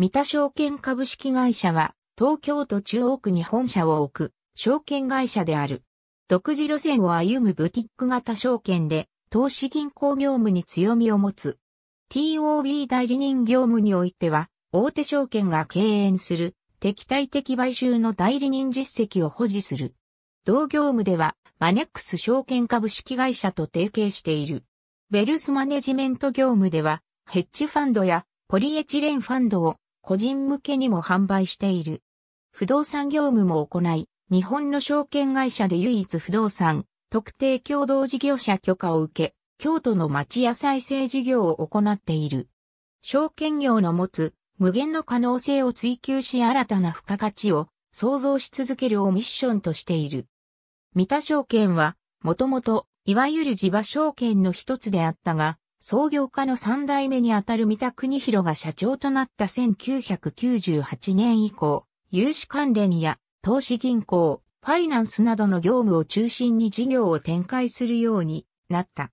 三田証券株式会社は、東京都中央区に本社を置く、証券会社である。独自路線を歩むブティック型証券で、投資銀行業務に強みを持つ。TOB 代理人業務においては、大手証券が敬遠する、敵対的買収の代理人実績を保持する。同業務では、マネックス証券株式会社と提携している。ベルスマネジメント業務では、ヘッジファンドやポリエチレンファンドを個人向けにも販売している。不動産業務も行い、日本の証券会社で唯一不動産、特定共同事業者許可を受け、京都の町屋再生事業を行っている。証券業の持つ無限の可能性を追求し新たな付加価値を創造し続けるをミッションとしている。三田証券は、もともと、いわゆる地場証券の一つであったが、創業家の三代目にあたる三田国広が社長となった1998年以降、融資関連や投資銀行、ファイナンスなどの業務を中心に事業を展開するようになった。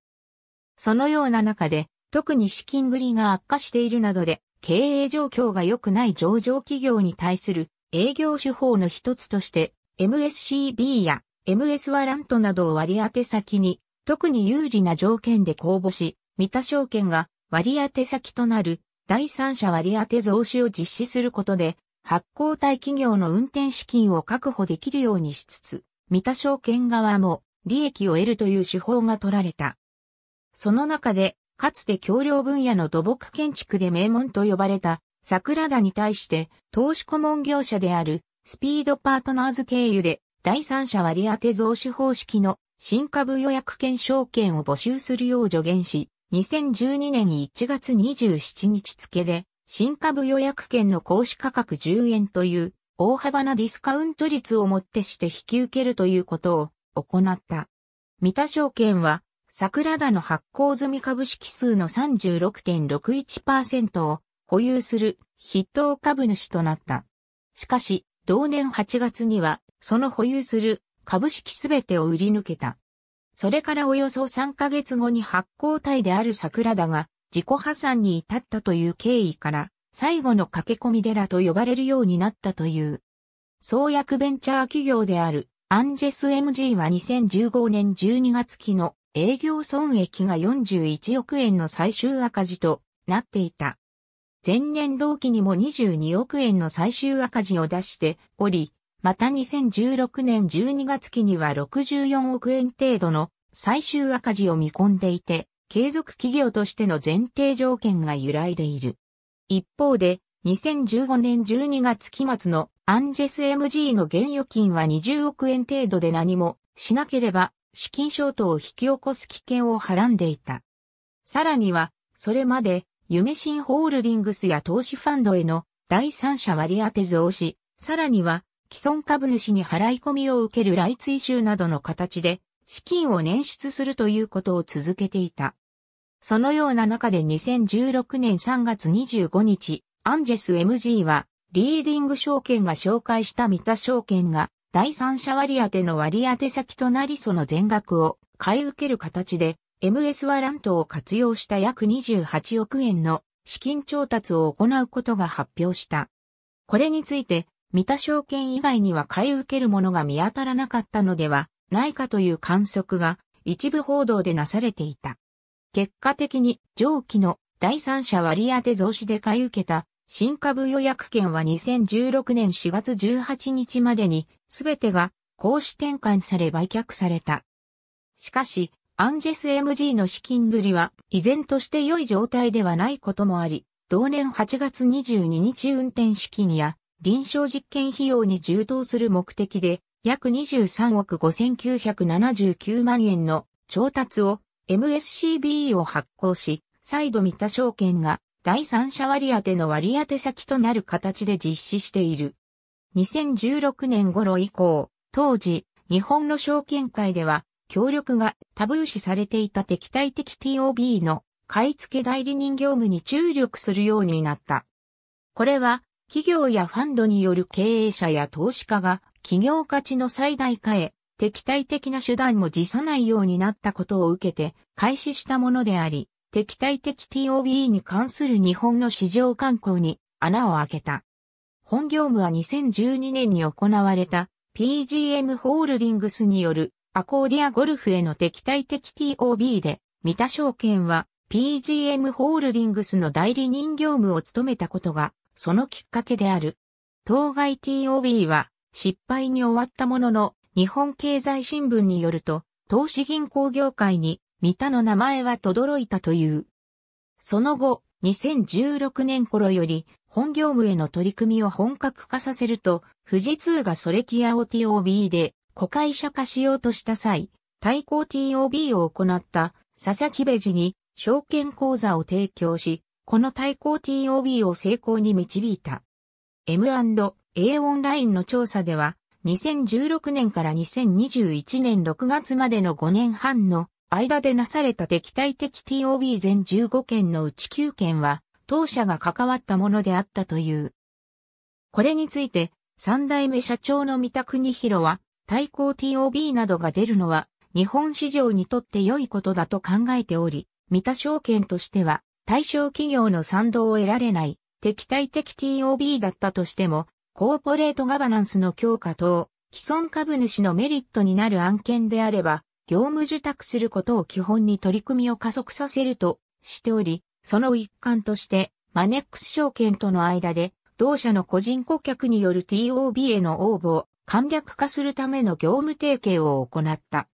そのような中で、特に資金繰りが悪化しているなどで、経営状況が良くない上場企業に対する営業手法の一つとして、MSCB や MS ワラントなどを割り当て先に、特に有利な条件で公募し、三田証券が割当先となる第三者割当増資を実施することで、発行体企業の運転資金を確保できるようにしつつ、三田証券側も利益を得るという手法が取られた。その中で、かつて橋梁分野の土木建築で名門と呼ばれた桜田に対して投資顧問業者であるスピードパートナーズ経由で第三者割当増資方式の新株予約権証券を募集するよう助言し、2012年1月27日付で、新株予約券の行使価格10円という大幅なディスカウント率をもってして引き受けるということを行った。三田証券は桜田の発行済み株式数の36.61%を保有する筆頭株主となった。しかし、同年8月にはその保有する株式すべてを売り抜けた。それからおよそ3ヶ月後に発行体である桜田が自己破産に至ったという経緯から、最後の駆け込み寺と呼ばれるようになったという。創薬ベンチャー企業であるアンジェス MG は2015年12月期の営業損益が41億円の最終赤字となっていた。前年同期にも22億円の最終赤字を出しており、また2016年12月期には64億円程度の最終赤字を見込んでいて、継続企業としての前提条件が揺らいでいる。一方で、2015年12月期末のアンジェス MG の現預金は20億円程度で何もしなければ資金ショートを引き起こす危険をはらんでいた。さらには、それまで、夢新ホールディングスや投資ファンドへの第三者割当増し、さらには、既存株主に払い込みを受ける来追収などの形で資金を捻出するということを続けていた。そのような中で2016年3月25日、アンジェス MG は、リーディング証券が紹介した三田証券が、第三者割当の割当先となりその全額を買い受ける形で、MS ワラントを活用した約28億円の資金調達を行うことが発表した。これについて、三田証券以外には買い受けるものが見当たらなかったのではないかという観測が一部報道でなされていた。結果的に上記の第三者割当増資で買い受けた新株予約券は2016年4月18日までに全てが公私転換され売却された。しかし、アンジェス MG の資金繰りは依然として良い状態ではないこともあり、同年8月22日運転資金や臨床実験費用に充当する目的で、約23億5979万円の調達を MSCB を発行し、再度三田証券が第三者割当の割当先となる形で実施している。2016年頃以降、当時、日本の証券界では、協力がタブー視されていた敵対的 TOB の買い付け代理人業務に注力するようになった。これは企業やファンドによる経営者や投資家が企業価値の最大化へ敵対的な手段も辞さないようになったことを受けて開始したものであり、敵対的 t o b に関する日本の市場慣行に穴を開けた。本業務は2012年に行われた PGM ホールディングスによるアコーディアゴルフへの敵対的 TOB で、三田証券は PGM ホールディングスの代理人業務を務めたことがそのきっかけである。当該 TOB は失敗に終わったものの、日本経済新聞によると、投資銀行業界に、三田の名前は轟いたという。その後、2016年頃より、本業務への取り組みを本格化させると、富士通がソレキアを TOB で、子会社化しようとした際、対抗 TOB を行った、佐々木ベジに、証券口座を提供し、この対抗 TOB を成功に導いた。M&A オンラインの調査では、2016年から2021年6月までの5年半の間でなされた敵対的 TOB 全15件のうち9件は、当社が関わったものであったという。これについて、三代目社長の三田国広は、対抗 TOB などが出るのは、日本市場にとって良いことだと考えており、三田証券としては、対象企業の賛同を得られない敵対的 TOB だったとしても、コーポレートガバナンスの強化等、既存株主のメリットになる案件であれば、業務受託することを基本に取り組みを加速させるとしており、その一環として、マネックス証券との間で、同社の個人顧客による TOB への応募を簡略化するための業務提携を行った。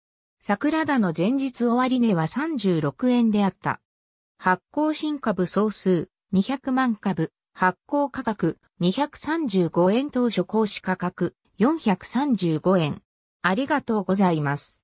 桜田の前日終値は36円であった。発行新株総数200万株、発行価格235円当初行使価格435円。ありがとうございます。